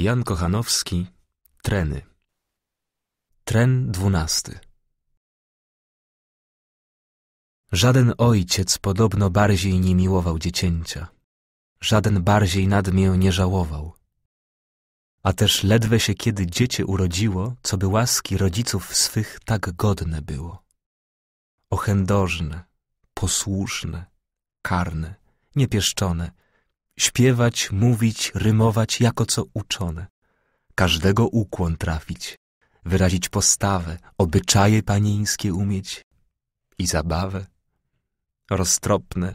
Jan Kochanowski Treny Tren dwunasty Żaden ojciec podobno bardziej nie miłował dziecięcia, żaden bardziej nad mię nie żałował. A też ledwe się kiedy dziecię urodziło, co by łaski rodziców swych tak godne było. Ochędożne, posłuszne, karne, niepieszczone, śpiewać, mówić, rymować, jako co uczone. Każdego ukłon trafić, wyrazić postawę, obyczaje panieńskie umieć i zabawę. Roztropne,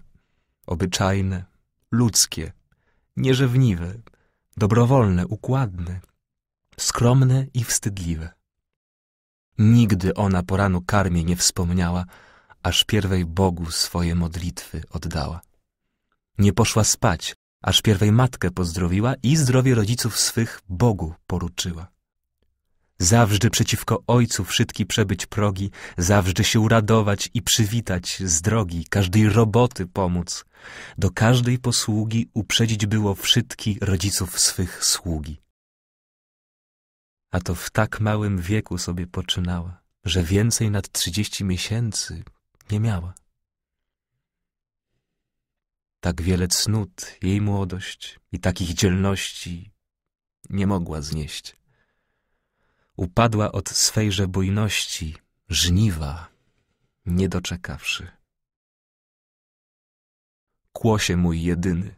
obyczajne, ludzkie, nierzewniwe, dobrowolne, układne, skromne i wstydliwe. Nigdy ona poranu karmie nie wspomniała, aż pierwej Bogu swoje modlitwy oddała. Nie poszła spać, aż pierwej matkę pozdrowiła i zdrowie rodziców swych Bogu poruczyła. Zawsze przeciwko ojcu wszystki przebyć progi, zawsze się uradować i przywitać z drogi, każdej roboty pomóc. Do każdej posługi uprzedzić było wszystki rodziców swych sługi. A to w tak małym wieku sobie poczynała, że więcej nad trzydzieści miesięcy nie miała. Tak wiele cnót jej młodość i takich dzielności nie mogła znieść. Upadła od swejże bujności, żniwa, nie doczekawszy. Kłosie mój jedyny,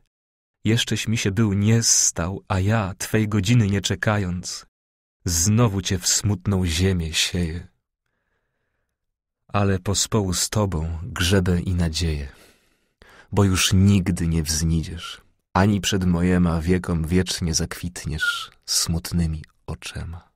jeszcześ mi się był nie stał, a ja, twej godziny nie czekając, znowu cię w smutną ziemię sieję. Ale pospołu z tobą grzebę i nadzieję bo już nigdy nie wznidziesz, ani przed mojema wiekom wiecznie zakwitniesz smutnymi oczema.